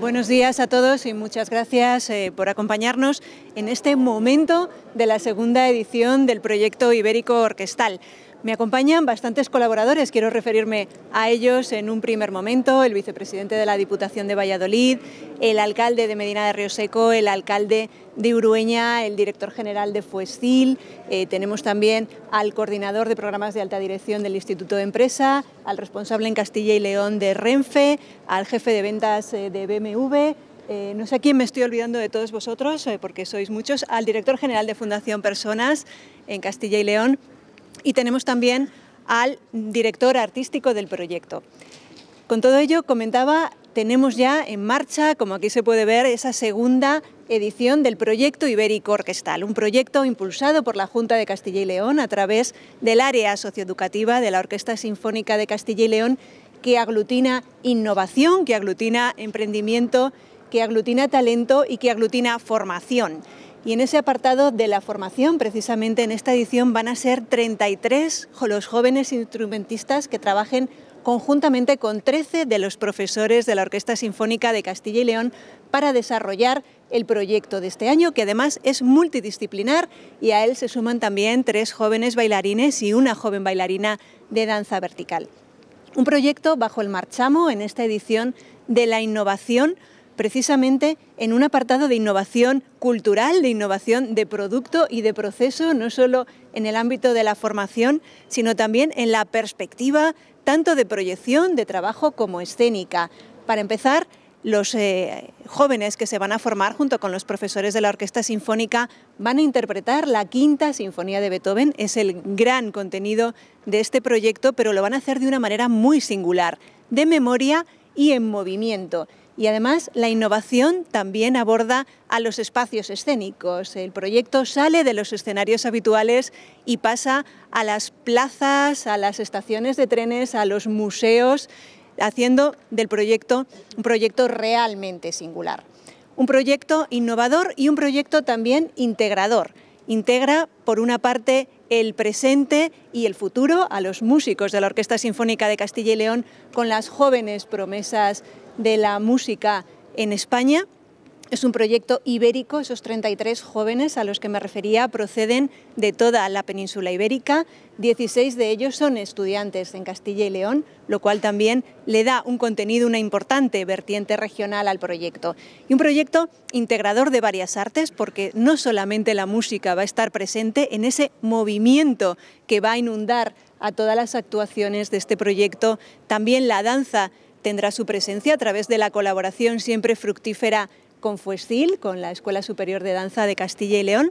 buenos días a todos y muchas gracias eh, por acompañarnos en este momento de la segunda edición del proyecto ibérico orquestal. Me acompañan bastantes colaboradores, quiero referirme a ellos en un primer momento, el vicepresidente de la Diputación de Valladolid, el alcalde de Medina de Río Seco, el alcalde de Urueña, el director general de Fuestil, eh, tenemos también al coordinador de programas de alta dirección del Instituto de Empresa, al responsable en Castilla y León de Renfe, al jefe de ventas eh, de BMV, eh, no sé a quién me estoy olvidando de todos vosotros, porque sois muchos, al director general de Fundación Personas en Castilla y León, y tenemos también al director artístico del proyecto. Con todo ello, comentaba, tenemos ya en marcha, como aquí se puede ver, esa segunda edición del proyecto Ibérico Orquestal, un proyecto impulsado por la Junta de Castilla y León a través del área socioeducativa de la Orquesta Sinfónica de Castilla y León, que aglutina innovación, que aglutina emprendimiento, que aglutina talento y que aglutina formación. Y en ese apartado de la formación, precisamente en esta edición, van a ser 33 los jóvenes instrumentistas que trabajen conjuntamente con 13 de los profesores de la Orquesta Sinfónica de Castilla y León para desarrollar el proyecto de este año, que además es multidisciplinar y a él se suman también tres jóvenes bailarines y una joven bailarina de danza vertical. Un proyecto bajo el marchamo en esta edición de la innovación precisamente en un apartado de innovación cultural, de innovación de producto y de proceso, no solo en el ámbito de la formación, sino también en la perspectiva tanto de proyección, de trabajo como escénica. Para empezar, los eh, jóvenes que se van a formar junto con los profesores de la Orquesta Sinfónica van a interpretar la Quinta Sinfonía de Beethoven. Es el gran contenido de este proyecto, pero lo van a hacer de una manera muy singular, de memoria y en movimiento y además la innovación también aborda a los espacios escénicos. El proyecto sale de los escenarios habituales y pasa a las plazas, a las estaciones de trenes, a los museos, haciendo del proyecto un proyecto realmente singular. Un proyecto innovador y un proyecto también integrador. Integra, por una parte, el presente y el futuro a los músicos de la Orquesta Sinfónica de Castilla y León con las jóvenes promesas de la música en España. Es un proyecto ibérico, esos 33 jóvenes a los que me refería proceden de toda la península ibérica, 16 de ellos son estudiantes en Castilla y León, lo cual también le da un contenido, una importante vertiente regional al proyecto. Y un proyecto integrador de varias artes, porque no solamente la música va a estar presente en ese movimiento que va a inundar a todas las actuaciones de este proyecto, también la danza tendrá su presencia a través de la colaboración siempre fructífera con Fuesil, con la Escuela Superior de Danza de Castilla y León.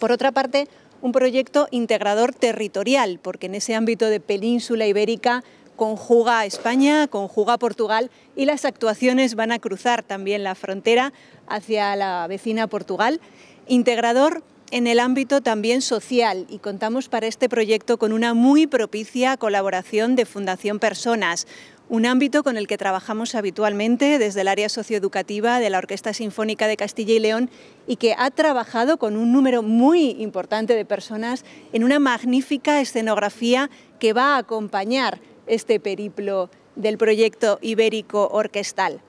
Por otra parte, un proyecto integrador territorial, porque en ese ámbito de península ibérica conjuga España, conjuga Portugal y las actuaciones van a cruzar también la frontera hacia la vecina Portugal. Integrador en el ámbito también social y contamos para este proyecto con una muy propicia colaboración de Fundación Personas, un ámbito con el que trabajamos habitualmente desde el área socioeducativa de la Orquesta Sinfónica de Castilla y León y que ha trabajado con un número muy importante de personas en una magnífica escenografía que va a acompañar este periplo del proyecto ibérico orquestal.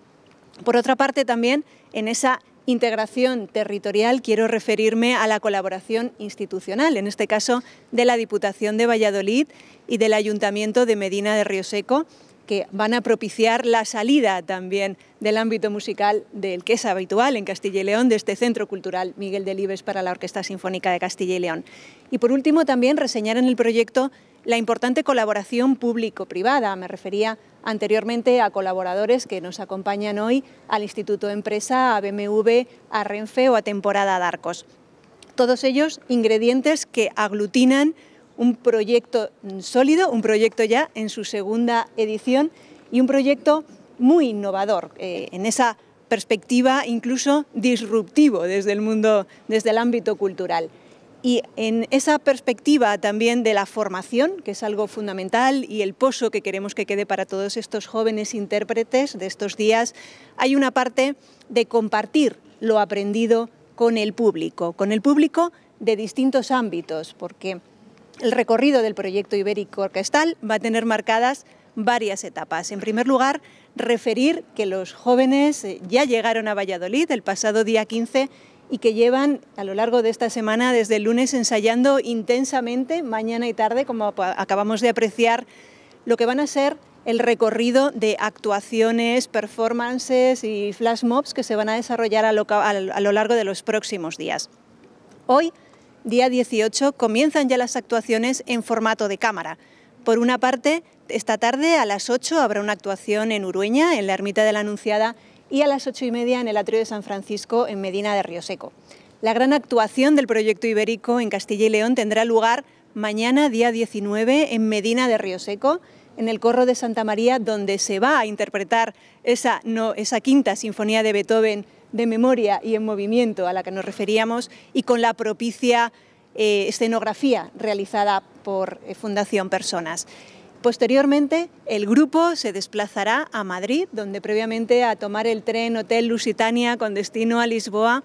Por otra parte, también en esa integración territorial quiero referirme a la colaboración institucional, en este caso de la Diputación de Valladolid y del Ayuntamiento de Medina de Rioseco que van a propiciar la salida también del ámbito musical del que es habitual en Castilla y León, de este Centro Cultural Miguel Delibes para la Orquesta Sinfónica de Castilla y León. Y por último, también reseñar en el proyecto la importante colaboración público-privada. Me refería anteriormente a colaboradores que nos acompañan hoy al Instituto Empresa, a BMV, a Renfe o a Temporada Arcos, Todos ellos ingredientes que aglutinan un proyecto sólido, un proyecto ya en su segunda edición y un proyecto muy innovador eh, en esa perspectiva incluso disruptivo desde el mundo, desde el ámbito cultural. Y en esa perspectiva también de la formación, que es algo fundamental, y el pozo que queremos que quede para todos estos jóvenes intérpretes de estos días, hay una parte de compartir lo aprendido con el público, con el público de distintos ámbitos, porque el recorrido del proyecto ibérico orquestal va a tener marcadas varias etapas. En primer lugar, referir que los jóvenes eh, ya llegaron a Valladolid el pasado día 15 y que llevan a lo largo de esta semana, desde el lunes, ensayando intensamente, mañana y tarde, como acabamos de apreciar, lo que van a ser el recorrido de actuaciones, performances y flash mobs que se van a desarrollar a lo, largo de los próximos días. Hoy día 18, comienzan ya las actuaciones en formato de cámara. Por una parte, esta tarde a las 8 habrá una actuación en Urueña, en la Ermita de la Anunciada, y a las 8 y media en el Atrio de San Francisco, en Medina de Río La gran actuación del proyecto ibérico en Castilla y León tendrá lugar mañana, día 19, en Medina de Río en el Corro de Santa María, donde se va a interpretar esa, esa quinta sinfonía de Beethoven de memoria y en movimiento a la que nos referíamos y con la propicia eh, escenografía realizada por eh, Fundación Personas. Posteriormente, el grupo se desplazará a Madrid, donde previamente a tomar el tren Hotel Lusitania con destino a Lisboa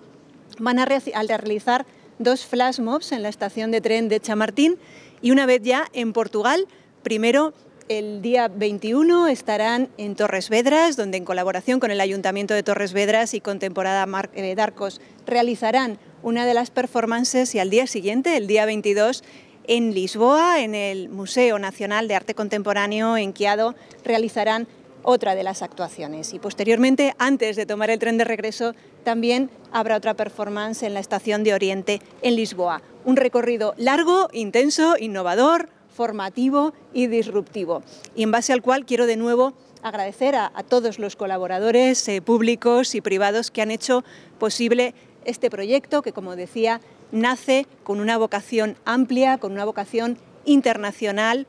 van a, a realizar dos flash mobs en la estación de tren de Chamartín y una vez ya en Portugal, primero el día 21 estarán en Torres Vedras, donde en colaboración con el Ayuntamiento de Torres Vedras y Contemporada Temporada eh, Darcos realizarán una de las performances y al día siguiente, el día 22, en Lisboa, en el Museo Nacional de Arte Contemporáneo en Quiado, realizarán otra de las actuaciones. Y posteriormente, antes de tomar el tren de regreso, también habrá otra performance en la Estación de Oriente en Lisboa. Un recorrido largo, intenso, innovador, formativo y disruptivo, y en base al cual quiero de nuevo agradecer a, todos los colaboradores eh, públicos y privados que han hecho posible este proyecto, que como decía, nace con una vocación amplia, con una vocación internacional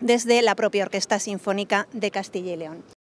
desde la propia Orquesta Sinfónica de Castilla y León.